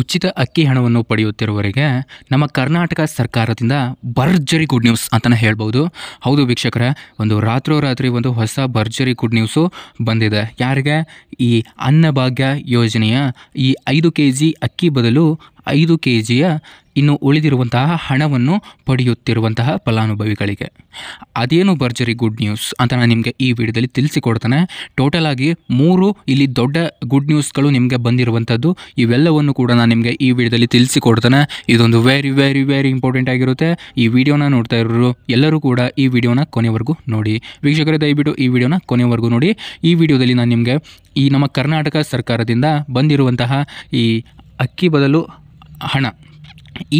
ಉಚಿತ ಅಕ್ಕಿ ಹಣವನ್ನು ಪಡೆಯುತ್ತಿರುವವರಿಗೆ ನಮ್ಮ ಕರ್ನಾಟಕ ಸರ್ಕಾರದಿಂದ ಭರ್ಜರಿ ಗುಡ್ ನ್ಯೂಸ್ ಅಂತಲೇ ಹೇಳ್ಬೋದು ಹೌದು ವೀಕ್ಷಕರೇ ಒಂದು ರಾತ್ರೋರಾತ್ರಿ ಒಂದು ಹೊಸ ಭರ್ಜರಿ ಗುಡ್ ನ್ಯೂಸು ಬಂದಿದೆ ಯಾರಿಗೆ ಈ ಅನ್ನಭಾಗ್ಯ ಯೋಜನೆಯ ಈ ಐದು ಕೆ ಜಿ ಅಕ್ಕಿ ಬದಲು ಐದು ಕೆ ಜಿಯ ಇನ್ನು ಉಳಿದಿರುವಂತಹ ಹಣವನ್ನು ಪಡೆಯುತ್ತಿರುವಂತಹ ಫಲಾನುಭವಿಗಳಿಗೆ ಅದೇನು ಭರ್ಜರಿ ಗುಡ್ ನ್ಯೂಸ್ ಅಂತ ನಾನು ನಿಮಗೆ ಈ ವಿಡಿಯೋದಲ್ಲಿ ತಿಳಿಸಿಕೊಡ್ತೇನೆ ಟೋಟಲ್ ಆಗಿ ಮೂರು ಇಲ್ಲಿ ದೊಡ್ಡ ಗುಡ್ ನ್ಯೂಸ್ಗಳು ನಿಮಗೆ ಬಂದಿರುವಂಥದ್ದು ಇವೆಲ್ಲವನ್ನು ಕೂಡ ನಾನು ನಿಮಗೆ ಈ ವಿಡಿಯೋದಲ್ಲಿ ತಿಳಿಸಿಕೊಡ್ತೇನೆ ಇದೊಂದು ವೆರಿ ವೆರಿ ವೆರಿ ಇಂಪಾರ್ಟೆಂಟ್ ಆಗಿರುತ್ತೆ ಈ ವಿಡಿಯೋನ ನೋಡ್ತಾ ಇರೋರು ಎಲ್ಲರೂ ಕೂಡ ಈ ವಿಡಿಯೋನ ಕೊನೆವರೆಗೂ ನೋಡಿ ವೀಕ್ಷಕರೇ ದಯವಿಟ್ಟು ಈ ವಿಡಿಯೋನ ಕೊನೆವರೆಗೂ ನೋಡಿ ಈ ವಿಡಿಯೋದಲ್ಲಿ ನಾನು ನಿಮಗೆ ಈ ನಮ್ಮ ಕರ್ನಾಟಕ ಸರ್ಕಾರದಿಂದ ಬಂದಿರುವಂತಹ ಈ ಅಕ್ಕಿ ಬದಲು ಹಣ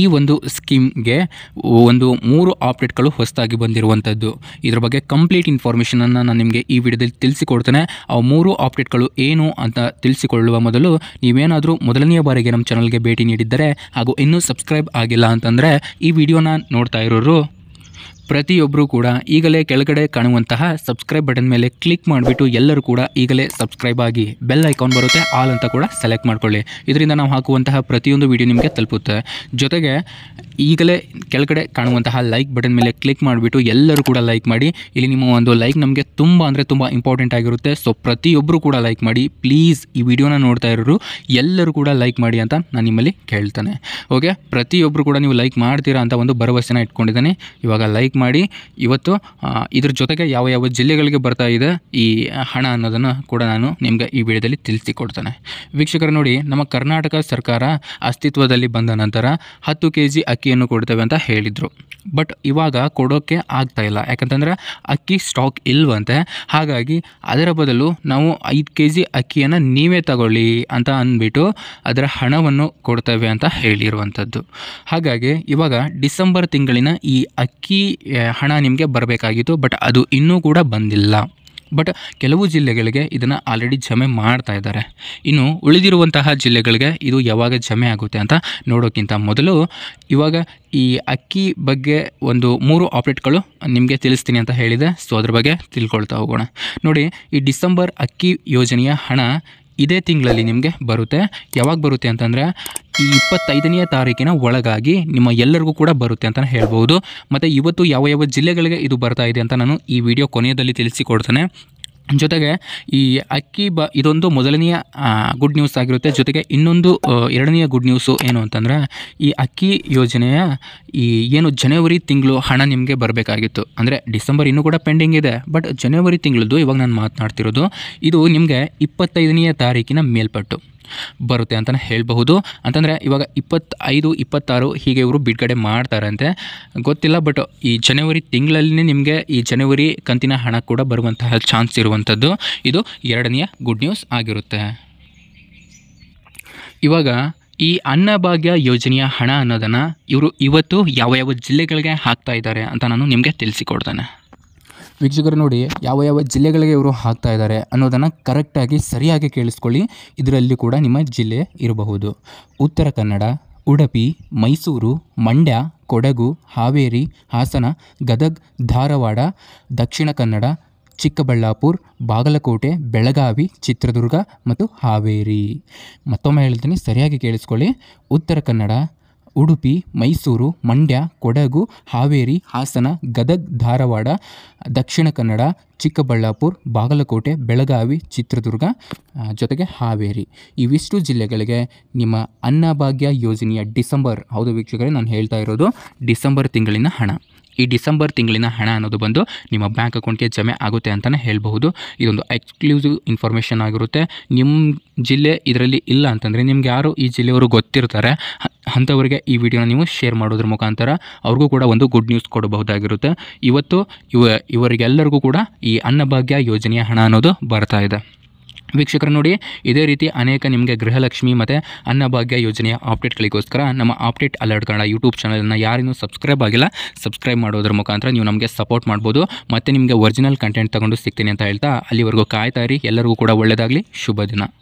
ಈ ಒಂದು ಸ್ಕೀಮ್ಗೆ ಒಂದು ಮೂರು ಆಪ್ಡೇಟ್ಗಳು ಹೊಸದಾಗಿ ಬಂದಿರುವಂಥದ್ದು ಇದ್ರ ಬಗ್ಗೆ ಕಂಪ್ಲೀಟ್ ಇನ್ಫಾರ್ಮೇಷನನ್ನು ನಾನು ನಿಮಗೆ ಈ ವಿಡಿಯೋದಲ್ಲಿ ತಿಳಿಸಿಕೊಡ್ತೇನೆ ಆ ಮೂರು ಆಪ್ಡೇಟ್ಗಳು ಏನು ಅಂತ ತಿಳಿಸಿಕೊಳ್ಳುವ ಮೊದಲು ನೀವೇನಾದರೂ ಮೊದಲನೆಯ ಬಾರಿಗೆ ನಮ್ಮ ಚಾನಲ್ಗೆ ಭೇಟಿ ನೀಡಿದ್ದರೆ ಹಾಗೂ ಇನ್ನೂ ಸಬ್ಸ್ಕ್ರೈಬ್ ಆಗಿಲ್ಲ ಅಂತಂದರೆ ಈ ವಿಡಿಯೋನ ನೋಡ್ತಾ ಇರೋರು ಪ್ರತಿಯೊಬ್ಬರೂ ಕೂಡ ಈಗಲೇ ಕೆಳಗಡೆ ಕಾಣುವಂತಹ ಸಬ್ಸ್ಕ್ರೈಬ್ ಬಟನ್ ಮೇಲೆ ಕ್ಲಿಕ್ ಮಾಡಿಬಿಟ್ಟು ಎಲ್ಲರೂ ಕೂಡ ಈಗಲೇ ಸಬ್ಸ್ಕ್ರೈಬ್ ಆಗಿ ಬೆಲ್ ಐಕಾನ್ ಬರುತ್ತೆ ಆಲ್ ಅಂತ ಕೂಡ ಸೆಲೆಕ್ಟ್ ಮಾಡ್ಕೊಳ್ಳಿ ಇದರಿಂದ ನಾವು ಹಾಕುವಂತಹ ಪ್ರತಿಯೊಂದು ವೀಡಿಯೋ ನಿಮಗೆ ತಲುಪುತ್ತೆ ಜೊತೆಗೆ ಈಗಲೇ ಕೆಳಗಡೆ ಕಾಣುವಂತಹ ಲೈಕ್ ಬಟನ್ ಮೇಲೆ ಕ್ಲಿಕ್ ಮಾಡಿಬಿಟ್ಟು ಎಲ್ಲರೂ ಕೂಡ ಲೈಕ್ ಮಾಡಿ ಇಲ್ಲಿ ನಿಮ್ಮ ಒಂದು ಲೈಕ್ ನಮಗೆ ತುಂಬ ಅಂದರೆ ತುಂಬ ಇಂಪಾರ್ಟೆಂಟ್ ಆಗಿರುತ್ತೆ ಸೊ ಪ್ರತಿಯೊಬ್ಬರು ಕೂಡ ಲೈಕ್ ಮಾಡಿ ಪ್ಲೀಸ್ ಈ ವಿಡಿಯೋನ ನೋಡ್ತಾ ಇರೋರು ಎಲ್ಲರೂ ಕೂಡ ಲೈಕ್ ಮಾಡಿ ಅಂತ ನಾನು ನಿಮ್ಮಲ್ಲಿ ಕೇಳ್ತಾನೆ ಓಕೆ ಪ್ರತಿಯೊಬ್ಬರು ಕೂಡ ನೀವು ಲೈಕ್ ಮಾಡ್ತೀರಾ ಅಂತ ಒಂದು ಭರವಸೆನ ಇಟ್ಕೊಂಡಿದ್ದೇನೆ ಇವಾಗ ಲೈಕ್ ಮಾಡಿ ಇವತ್ತು ಇದ್ರ ಜೊತೆಗೆ ಯಾವ ಯಾವ ಜಿಲ್ಲೆಗಳಿಗೆ ಬರ್ತಾ ಇದೆ ಈ ಹಣ ಅನ್ನೋದನ್ನು ಕೂಡ ನಾನು ನಿಮಗೆ ಈ ವಿಡಿಯೋದಲ್ಲಿ ತಿಳಿಸಿಕೊಡ್ತೇನೆ ವೀಕ್ಷಕರು ನೋಡಿ ನಮ್ಮ ಕರ್ನಾಟಕ ಸರ್ಕಾರ ಅಸ್ತಿತ್ವದಲ್ಲಿ ಬಂದ ನಂತರ ಹತ್ತು ಕೆ ಜಿ ಅಕ್ಕಿಯನ್ನು ಕೊಡ್ತೇವೆ ಅಂತ ಹೇಳಿದರು ಬಟ್ ಇವಾಗ ಕೊಡೋಕ್ಕೆ ಆಗ್ತಾ ಇಲ್ಲ ಯಾಕಂತಂದರೆ ಅಕ್ಕಿ ಸ್ಟಾಕ್ ಇಲ್ವಂತೆ ಹಾಗಾಗಿ ಅದರ ಬದಲು ನಾವು ಐದು ಕೆ ಜಿ ಅಕ್ಕಿಯನ್ನು ನೀವೇ ತಗೊಳ್ಳಿ ಅಂತ ಅಂದ್ಬಿಟ್ಟು ಅದರ ಹಣವನ್ನು ಕೊಡ್ತೇವೆ ಅಂತ ಹೇಳಿರುವಂಥದ್ದು ಹಾಗಾಗಿ ಇವಾಗ ಡಿಸೆಂಬರ್ ತಿಂಗಳಿನ ಈ ಅಕ್ಕಿ ಹಣ ನಿಮಗೆ ಬರಬೇಕಾಗಿತ್ತು ಬಟ್ ಅದು ಇನ್ನೂ ಕೂಡ ಬಂದಿಲ್ಲ ಬಟ್ ಕೆಲವು ಜಿಲ್ಲೆಗಳಿಗೆ ಇದನ್ನು ಆಲ್ರೆಡಿ ಜಮೆ ಮಾಡ್ತಾ ಇದ್ದಾರೆ ಇನ್ನು ಉಳಿದಿರುವಂತಹ ಜಿಲ್ಲೆಗಳಿಗೆ ಇದು ಯಾವಾಗ ಜಮೆ ಆಗುತ್ತೆ ಅಂತ ನೋಡೋಕ್ಕಿಂತ ಮೊದಲು ಇವಾಗ ಈ ಅಕ್ಕಿ ಬಗ್ಗೆ ಒಂದು ಮೂರು ಆಪ್ರೇಟ್ಗಳು ನಿಮಗೆ ತಿಳಿಸ್ತೀನಿ ಅಂತ ಹೇಳಿದೆ ಸೊ ಅದ್ರ ಬಗ್ಗೆ ತಿಳ್ಕೊಳ್ತಾ ಹೋಗೋಣ ನೋಡಿ ಈ ಡಿಸೆಂಬರ್ ಅಕ್ಕಿ ಯೋಜನೆಯ ಹಣ ಇದೇ ತಿಂಗಳಲ್ಲಿ ನಿಮಗೆ ಬರುತ್ತೆ ಯಾವಾಗ ಬರುತ್ತೆ ಅಂತಂದರೆ ಈ ಇಪ್ಪತ್ತೈದನೆಯ ತಾರೀಕಿನ ಒಳಗಾಗಿ ನಿಮ್ಮ ಎಲ್ಲರಿಗೂ ಕೂಡ ಬರುತ್ತೆ ಅಂತಲೇ ಹೇಳ್ಬೋದು ಮತ್ತು ಇವತ್ತು ಯಾವ ಯಾವ ಜಿಲ್ಲೆಗಳಿಗೆ ಇದು ಬರ್ತಾ ಇದೆ ಅಂತ ನಾನು ಈ ವಿಡಿಯೋ ಕೊನೆಯಲ್ಲಿ ತಿಳಿಸಿಕೊಡ್ತೇನೆ ಜೊತೆಗೆ ಈ ಅಕ್ಕಿ ಬ ಇದೊಂದು ಮೊದಲನೆಯ ಗುಡ್ ನ್ಯೂಸ್ ಆಗಿರುತ್ತೆ ಜೊತೆಗೆ ಇನ್ನೊಂದು ಎರಡನೆಯ ಗುಡ್ ನ್ಯೂಸು ಏನು ಅಂತಂದರೆ ಈ ಅಕ್ಕಿ ಯೋಜನೆಯ ಈ ಏನು ಜನವರಿ ತಿಂಗಳು ಹಣ ನಿಮಗೆ ಬರಬೇಕಾಗಿತ್ತು ಅಂದರೆ ಡಿಸೆಂಬರ್ ಇನ್ನೂ ಕೂಡ ಪೆಂಡಿಂಗ್ ಇದೆ ಬಟ್ ಜನವರಿ ತಿಂಗಳದ್ದು ಇವಾಗ ನಾನು ಮಾತನಾಡ್ತಿರೋದು ಇದು ನಿಮಗೆ ಇಪ್ಪತ್ತೈದನೆಯ ತಾರೀಕಿನ ಮೇಲ್ಪಟ್ಟು ಬರುತ್ತೆ ಅಂತಲೇ ಹೇಳಬಹುದು ಅಂತಂದರೆ ಇವಾಗ ಇಪ್ಪತ್ತೈದು ಇಪ್ಪತ್ತಾರು ಹೀಗೆ ಇವರು ಬಿಡುಗಡೆ ಮಾಡ್ತಾರಂತೆ ಗೊತ್ತಿಲ್ಲ ಬಟ್ ಈ ಜನವರಿ ತಿಂಗಳಲ್ಲಿ ನಿಮಗೆ ಈ ಜನವರಿ ಕಂತಿನ ಹಣ ಕೂಡ ಬರುವಂತಹ ಚಾನ್ಸ್ ಇರುವಂಥದ್ದು ಇದು ಎರಡನೆಯ ಗುಡ್ ನ್ಯೂಸ್ ಆಗಿರುತ್ತೆ ಇವಾಗ ಈ ಅನ್ನಭಾಗ್ಯ ಯೋಜನೆಯ ಹಣ ಅನ್ನೋದನ್ನು ಇವರು ಇವತ್ತು ಯಾವ ಯಾವ ಜಿಲ್ಲೆಗಳಿಗೆ ಹಾಕ್ತಾ ಇದ್ದಾರೆ ಅಂತ ನಾನು ನಿಮಗೆ ತಿಳಿಸಿಕೊಡ್ತೇನೆ ವೀಕ್ಷಕರು ನೋಡಿ ಯಾವ ಯಾವ ಜಿಲ್ಲೆಗಳಿಗೆ ಇವರು ಹಾಕ್ತಾ ಇದ್ದಾರೆ ಅನ್ನೋದನ್ನು ಕರೆಕ್ಟಾಗಿ ಸರಿಯಾಗಿ ಕೇಳಿಸ್ಕೊಳ್ಳಿ ಇದರಲ್ಲಿ ಕೂಡ ನಿಮ್ಮ ಜಿಲ್ಲೆ ಇರಬಹುದು ಉತ್ತರ ಕನ್ನಡ ಉಡುಪಿ ಮೈಸೂರು ಮಂಡ್ಯ ಕೊಡಗು ಹಾವೇರಿ ಹಾಸನ ಗದಗ್ ಧಾರವಾಡ ದಕ್ಷಿಣ ಕನ್ನಡ ಚಿಕ್ಕಬಳ್ಳಾಪುರ ಬಾಗಲಕೋಟೆ ಬೆಳಗಾವಿ ಚಿತ್ರದುರ್ಗ ಮತ್ತು ಹಾವೇರಿ ಮತ್ತೊಮ್ಮೆ ಹೇಳ್ತೀನಿ ಸರಿಯಾಗಿ ಕೇಳಿಸ್ಕೊಳ್ಳಿ ಉತ್ತರ ಕನ್ನಡ ಉಡುಪಿ ಮೈಸೂರು ಮಂಡ್ಯ ಕೊಡಗು ಹಾವೇರಿ ಹಾಸನ ಗದಗ್ ಧಾರವಾಡ ದಕ್ಷಿಣ ಕನ್ನಡ ಚಿಕ್ಕಬಳ್ಳಾಪುರ ಬಾಗಲಕೋಟೆ ಬೆಳಗಾವಿ ಚಿತ್ರದುರ್ಗ ಜೊತೆಗೆ ಹಾವೇರಿ ಇವಿಷ್ಟು ಜಿಲ್ಲೆಗಳಿಗೆ ನಿಮ್ಮ ಅನ್ನಭಾಗ್ಯ ಯೋಜನೆಯ ಡಿಸೆಂಬರ್ ಹೌದು ವೀಕ್ಷಕರೇ ನಾನು ಹೇಳ್ತಾ ಇರೋದು ಡಿಸೆಂಬರ್ ತಿಂಗಳಿನ ಹಣ ಈ ಡಿಸೆಂಬರ್ ತಿಂಗಳಿನ ಹಣ ಅನ್ನೋದು ಬಂದು ನಿಮ್ಮ ಬ್ಯಾಂಕ್ ಅಕೌಂಟ್ಗೆ ಜಮೆ ಆಗುತ್ತೆ ಅಂತಲೇ ಹೇಳ್ಬಹುದು ಇದೊಂದು ಎಕ್ಸ್ಕ್ಲೂಸಿವ್ ಇನ್ಫಾರ್ಮೇಷನ್ ಆಗಿರುತ್ತೆ ನಿಮ್ಮ ಜಿಲ್ಲೆ ಇದರಲ್ಲಿ ಇಲ್ಲ ಅಂತಂದರೆ ನಿಮ್ಗೆ ಯಾರು ಈ ಜಿಲ್ಲೆಯವರು ಗೊತ್ತಿರ್ತಾರೆ ಅಂಥವರಿಗೆ ಈ ವಿಡಿಯೋನ ನೀವು ಶೇರ್ ಮಾಡೋದ್ರ ಮುಖಾಂತರ ಅವ್ರಿಗೂ ಕೂಡ ಒಂದು ಗುಡ್ ನ್ಯೂಸ್ ಕೊಡಬಹುದಾಗಿರುತ್ತೆ ಇವತ್ತು ಇವ ಇವರಿಗೆಲ್ಲರಿಗೂ ಕೂಡ ಈ ಅನ್ನಭಾಗ್ಯ ಯೋಜನೆಯ ಹಣ ಅನ್ನೋದು ಬರ್ತಾ ಇದೆ ವೀಕ್ಷಕರು ನೋಡಿ ಇದೇ ರೀತಿ ಅನೇಕ ನಿಮಗೆ ಗೃಹಲಕ್ಷ್ಮಿ ಮತ್ತು ಅನ್ನಭಾಗ್ಯ ಯೋಜನೆಯ ಅಪ್ಡೇಟ್ಗಳಿಗೋಸ್ಕರ ನಮ್ಮ ಅಪ್ಡೇಟ್ ಅಲರ್ಟ್ ಕನ್ನಡ ಯೂಟ್ಯೂಬ್ ಚಾನಲನ್ನು ಯಾರಿಗೂ ಸಬ್ಸ್ಕ್ರೈಬ್ ಆಗಿಲ್ಲ ಸಬ್ಸ್ಕ್ರೈಬ್ ಮಾಡೋದ್ರ ಮುಖಾಂತರ ನೀವು ನಮಗೆ ಸಪೋರ್ಟ್ ಮಾಡ್ಬೋದು ಮತ್ತು ನಿಮಗೆ ಒರಿಜಿನಲ್ ಕಂಟೆಂಟ್ ತೊಗೊಂಡು ಸಿಗ್ತೀನಿ ಅಂತ ಹೇಳ್ತಾ ಅಲ್ಲಿವರೆಗೂ ಕಾಯ್ತಾ ಇರಿ ಎಲ್ಲರಿಗೂ ಕೂಡ ಒಳ್ಳೆಯದಾಗಲಿ ಶುಭ ದಿನ